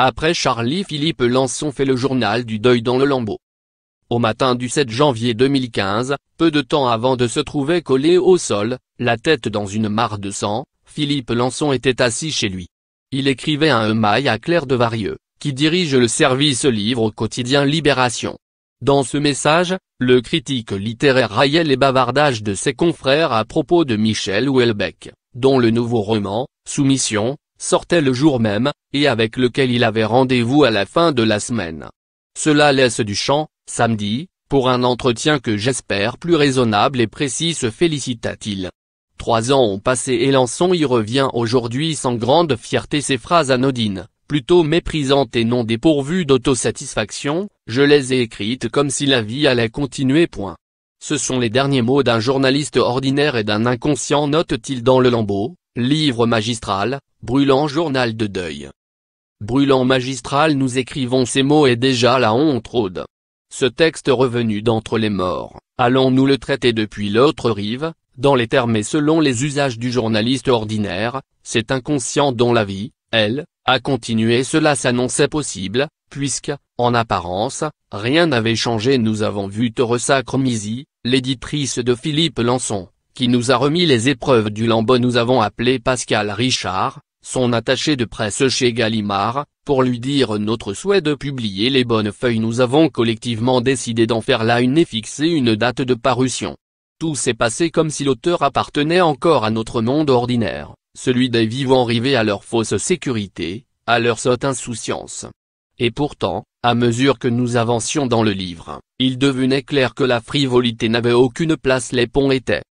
Après Charlie-Philippe Lançon fait le journal du deuil dans le lambeau. Au matin du 7 janvier 2015, peu de temps avant de se trouver collé au sol, la tête dans une mare de sang, Philippe Lançon était assis chez lui. Il écrivait un mail à Claire de Varieux, qui dirige le service livre au quotidien Libération. Dans ce message, le critique littéraire raillait les bavardages de ses confrères à propos de Michel Houellebecq, dont le nouveau roman, Soumission, sortait le jour même, et avec lequel il avait rendez-vous à la fin de la semaine. Cela laisse du champ, samedi, pour un entretien que j'espère plus raisonnable et précis se félicita-t-il. Trois ans ont passé et Lançon y revient aujourd'hui sans grande fierté ces phrases anodines, plutôt méprisantes et non dépourvues d'autosatisfaction, je les ai écrites comme si la vie allait continuer point. Ce sont les derniers mots d'un journaliste ordinaire et d'un inconscient note-t-il dans le lambeau, livre magistral, Brûlant journal de deuil. Brûlant magistral nous écrivons ces mots et déjà la honte rôde. Ce texte revenu d'entre les morts, allons-nous le traiter depuis l'autre rive, dans les termes et selon les usages du journaliste ordinaire, c'est inconscient dont la vie, elle, a continué cela s'annonçait possible, puisque, en apparence, rien n'avait changé nous avons vu Teresa Cromisi, l'éditrice de Philippe Lançon, qui nous a remis les épreuves du lambeau nous avons appelé Pascal Richard, son attaché de presse chez Gallimard, pour lui dire notre souhait de publier les bonnes feuilles nous avons collectivement décidé d'en faire là une et fixer une date de parution. Tout s'est passé comme si l'auteur appartenait encore à notre monde ordinaire, celui des vivants rivés à leur fausse sécurité, à leur sotte insouciance. Et pourtant, à mesure que nous avancions dans le livre, il devenait clair que la frivolité n'avait aucune place les ponts étaient,